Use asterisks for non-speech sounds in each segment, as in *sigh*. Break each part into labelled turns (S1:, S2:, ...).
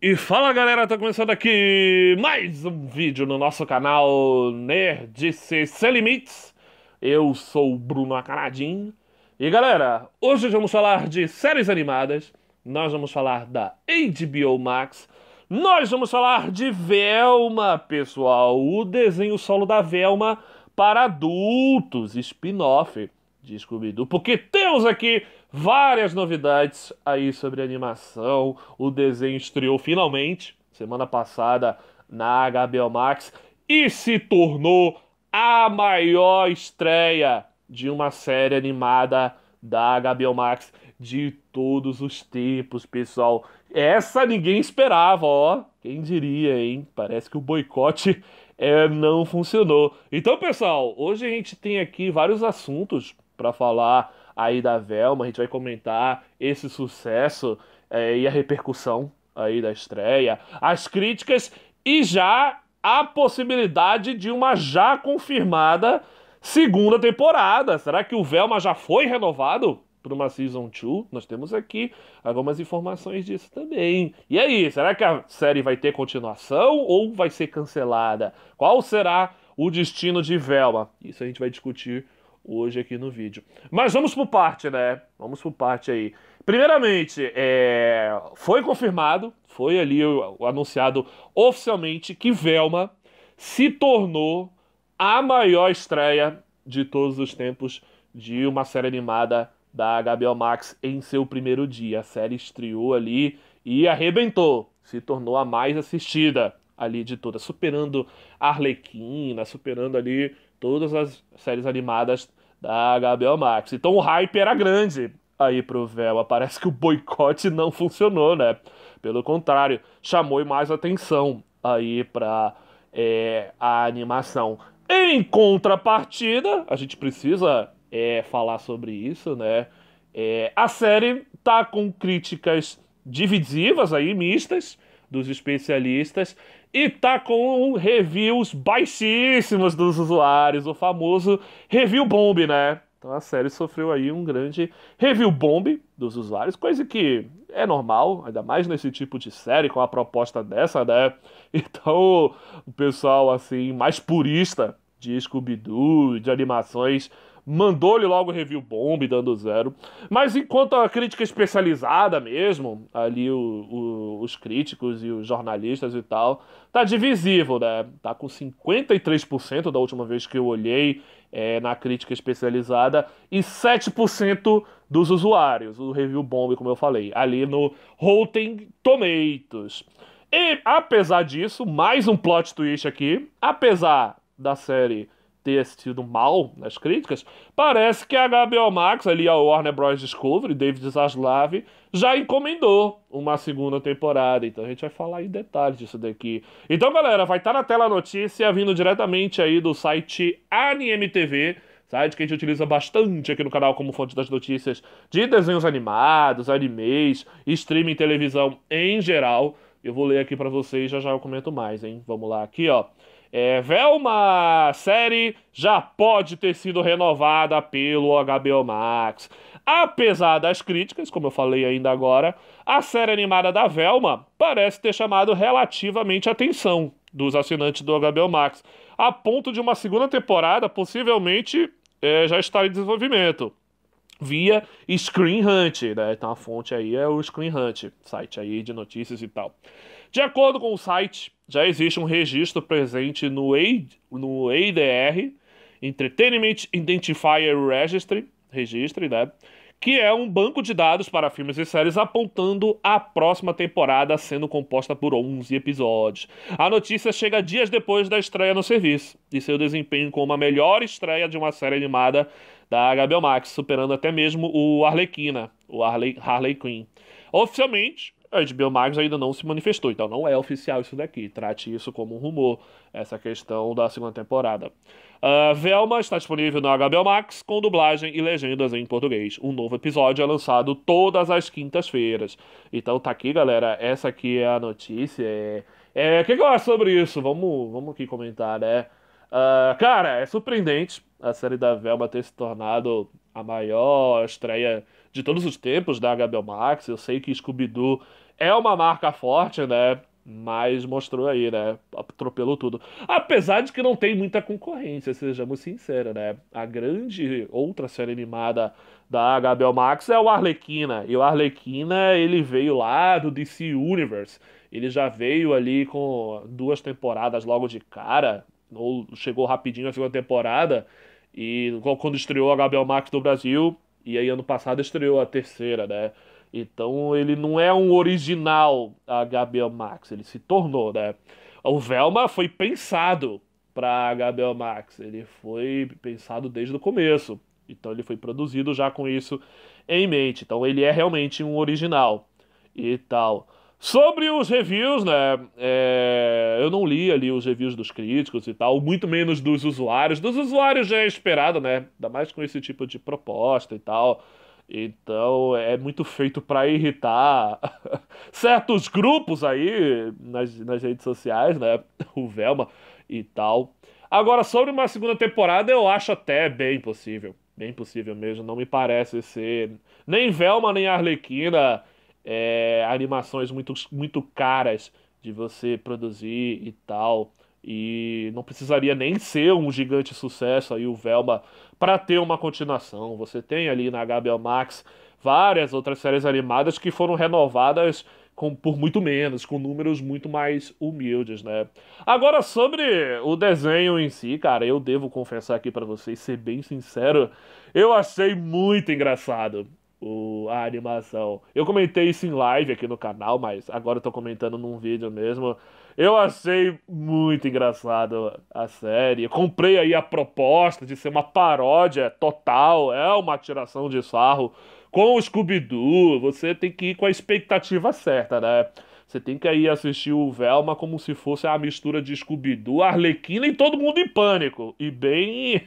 S1: E fala galera, tá começando aqui mais um vídeo no nosso canal Nerdice Sem Limites. Eu sou o Bruno Acaradinho E galera, hoje vamos falar de séries animadas, nós vamos falar da HBO Max, nós vamos falar de Velma, pessoal, o desenho solo da Velma para adultos, spin-off de Scooby-Doo, porque temos aqui várias novidades aí sobre animação. O desenho estreou finalmente semana passada na HBO Max e se tornou a maior estreia de uma série animada da HBO Max de todos os tempos, pessoal. Essa ninguém esperava, ó. Quem diria, hein? Parece que o boicote é, não funcionou. Então, pessoal, hoje a gente tem aqui vários assuntos para falar aí da Velma, a gente vai comentar esse sucesso é, e a repercussão aí da estreia, as críticas e já a possibilidade de uma já confirmada segunda temporada. Será que o Velma já foi renovado? para uma Season 2, nós temos aqui algumas informações disso também. E aí, será que a série vai ter continuação ou vai ser cancelada? Qual será o destino de Velma? Isso a gente vai discutir hoje aqui no vídeo. Mas vamos por parte, né? Vamos por parte aí. Primeiramente, é... foi confirmado, foi ali anunciado oficialmente que Velma se tornou a maior estreia de todos os tempos de uma série animada da HBO Max em seu primeiro dia. A série estreou ali e arrebentou, se tornou a mais assistida ali de todas, superando Arlequina, superando ali todas as séries animadas da Gabriel Max. Então o hype era grande aí pro Véu. Parece que o boicote não funcionou, né? Pelo contrário, chamou mais atenção aí pra é, a animação. Em contrapartida, a gente precisa é, falar sobre isso, né? É, a série tá com críticas divisivas aí, mistas, dos especialistas e tá com reviews baixíssimos dos usuários, o famoso review bomb, né? Então a série sofreu aí um grande review bomb dos usuários, coisa que é normal, ainda mais nesse tipo de série com a proposta dessa, né? *laughs* Então o pessoal assim mais purista de Scooby-Doo, de animações mandou-lhe logo review bomb, dando zero. Mas enquanto a crítica especializada mesmo, ali o, o, os críticos e os jornalistas e tal, tá divisível, né? Tá com 53% da última vez que eu olhei é, na crítica especializada e 7% dos usuários, o review bomb, como eu falei, ali no Rotten Tomatoes. E apesar disso, mais um plot twist aqui, apesar da série ter sido mal nas críticas, parece que a HBO Max, ali a Warner Bros. Discovery, David Zaslav, já encomendou uma segunda temporada. Então a gente vai falar em detalhes disso daqui. Então, galera, vai estar tá na tela a notícia vindo diretamente aí do site AnimeTV site que a gente utiliza bastante aqui no canal como fonte das notícias de desenhos animados, animes, streaming televisão em geral. Eu vou ler aqui para vocês, já já eu comento mais, hein? Vamos lá aqui, ó. É, Velma, série já pode ter sido renovada pelo HBO Max. Apesar das críticas, como eu falei ainda agora, a série animada da Velma parece ter chamado relativamente a atenção dos assinantes do HBO Max, a ponto de uma segunda temporada possivelmente é, já estar em desenvolvimento via Screen Hunt, né? Então a fonte aí é o Screen Hunt, site aí de notícias e tal. De acordo com o site, já existe um registro presente no, no EIDR, Entertainment Identifier Registry, registry né? que é um banco de dados para filmes e séries apontando a próxima temporada sendo composta por 11 episódios. A notícia chega dias depois da estreia no serviço e seu desempenho como a melhor estreia de uma série animada da HBO Max, superando até mesmo o Arlequina, o Harley, Harley Quinn. Oficialmente, a HBO Max ainda não se manifestou, então não é oficial isso daqui. Trate isso como um rumor, essa questão da segunda temporada. Uh, Velma está disponível no HBO Max com dublagem e legendas em português. Um novo episódio é lançado todas as quintas-feiras. Então tá aqui, galera. Essa aqui é a notícia. É... É, o que, que eu acho sobre isso? Vamos, vamos aqui comentar, né? Uh, cara, é surpreendente a série da Velma ter se tornado a maior estreia de todos os tempos da HBO Max. Eu sei que Scooby-Doo é uma marca forte, né? Mas mostrou aí, né? Atropelou tudo. Apesar de que não tem muita concorrência, sejamos sinceros, né? A grande outra série animada da HBO Max é o Arlequina. E o Arlequina, ele veio lá do DC Universe. Ele já veio ali com duas temporadas logo de cara, ou chegou rapidinho a segunda temporada. E quando estreou a Gabriel Max no Brasil, e aí ano passado estreou a terceira, né? Então ele não é um original a Gabriel Max, ele se tornou, né? O Velma foi pensado para Gabriel Max, ele foi pensado desde o começo. Então ele foi produzido já com isso em mente. Então ele é realmente um original e tal. Sobre os reviews, né? É, eu não li ali os reviews dos críticos e tal, muito menos dos usuários. Dos usuários já é esperado, né? Ainda mais com esse tipo de proposta e tal. Então é muito feito para irritar *laughs* certos grupos aí nas, nas redes sociais, né? *laughs* O Velma e tal. Agora, sobre uma segunda temporada, eu acho até bem possível. Bem possível mesmo. Não me parece ser nem Velma nem Arlequina é, animações muito, muito caras de você produzir e tal. E não precisaria nem ser um gigante sucesso aí o Velma para ter uma continuação. Você tem ali na HBO Max várias outras séries animadas que foram renovadas com, por muito menos, com números muito mais humildes, né? Agora sobre o desenho em si, cara, eu devo confessar aqui para vocês, ser bem sincero, eu achei muito engraçado o, a animação. Eu comentei isso em live aqui no canal, mas agora eu tô comentando num vídeo mesmo. Eu achei muito engraçado a série. Eu comprei aí a proposta de ser uma paródia total, é uma tiração de sarro com o Scooby-Doo. Você tem que ir com a expectativa certa, né? Você tem que aí assistir o Velma como se fosse a mistura de Scooby-Doo, Arlequina e todo mundo em pânico. E bem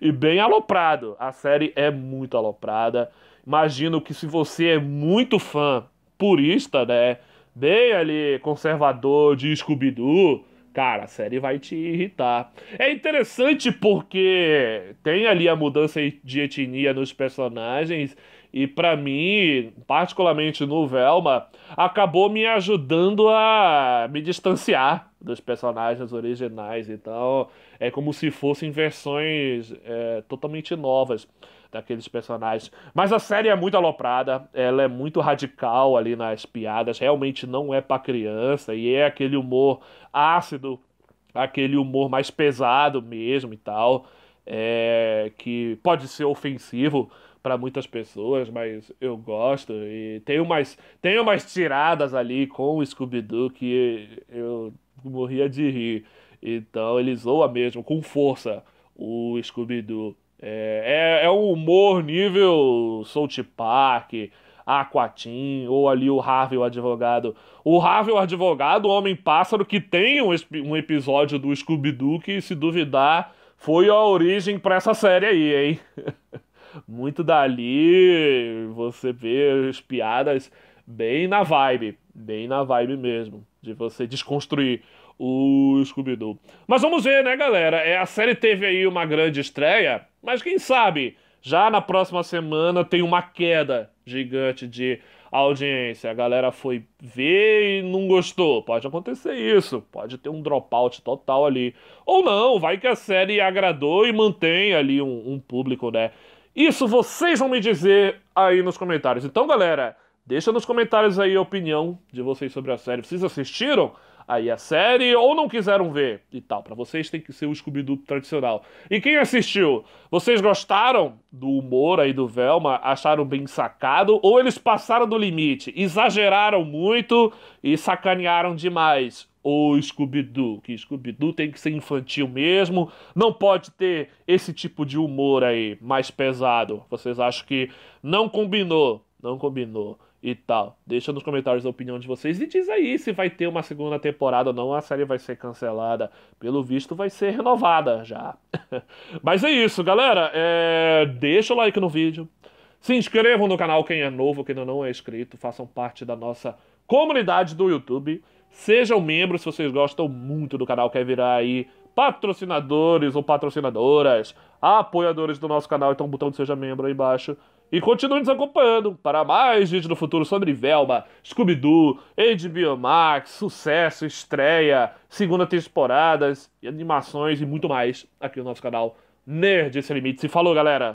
S1: e bem aloprado. A série é muito aloprada. Imagino que se você é muito fã purista, né? Bem ali, conservador de Scooby-Doo, cara, a série vai te irritar. É interessante porque tem ali a mudança de etnia nos personagens e para mim, particularmente no Velma, acabou me ajudando a me distanciar dos personagens originais. Então, é como se fossem versões é, totalmente novas daqueles personagens. Mas a série é muito aloprada, ela é muito radical ali nas piadas, realmente não é para criança e é aquele humor ácido, aquele humor mais pesado mesmo e tal, é, que pode ser ofensivo para muitas pessoas, mas eu gosto e tem umas tem umas tiradas ali com o Scooby-Doo que eu morria de rir. Então ele zoa mesmo com força o Scooby-Doo. É, é, é o humor nível South Park, Aquatim, ou ali o Harvey, o advogado. O Harvey, o advogado, o Homem-Pássaro, que tem um, um episódio do Scooby-Doo que, se duvidar, foi a origem para essa série aí, hein? *laughs* Muito dali você vê as piadas bem na vibe, bem na vibe mesmo, de você desconstruir o Scooby-Doo. Mas vamos ver, né, galera? É, a série teve aí uma grande estreia, mas quem sabe já na próxima semana tem uma queda gigante de audiência. A galera foi ver e não gostou. Pode acontecer isso. Pode ter um dropout total ali. Ou não, vai que a série agradou e mantém ali um, um público, né? Isso vocês vão me dizer aí nos comentários. Então, galera, deixa nos comentários aí a opinião de vocês sobre a série. Vocês assistiram? aí a série ou não quiseram ver e tal. Para vocês tem que ser o Scooby-Doo tradicional. E quem assistiu? Vocês gostaram do humor aí do Velma? Acharam bem sacado? Ou eles passaram do limite? Exageraram muito e sacanearam demais? o Scooby-Doo, que Scooby-Doo tem que ser infantil mesmo, não pode ter esse tipo de humor aí mais pesado. Vocês acham que não combinou? Não combinou e tal. Deixa nos comentários a opinião de vocês e diz aí se vai ter uma segunda temporada ou não. A série vai ser cancelada. Pelo visto, vai ser renovada já. *laughs* Mas é isso, galera. É... Deixa o like no vídeo. Se inscrevam no canal quem é novo, quem ainda não é inscrito. Façam parte da nossa comunidade do YouTube. Sejam membros se vocês gostam muito do canal, quer virar aí patrocinadores ou patrocinadoras, apoiadores do nosso canal, então o botão de seja membro aí embaixo. E continue nos acompanhando para mais vídeos no futuro sobre Velma, Scooby-Doo, HBO Max, sucesso, estreia, segunda temporada, animações e muito mais aqui no nosso canal Nerd Sem Limites. E falou, galera!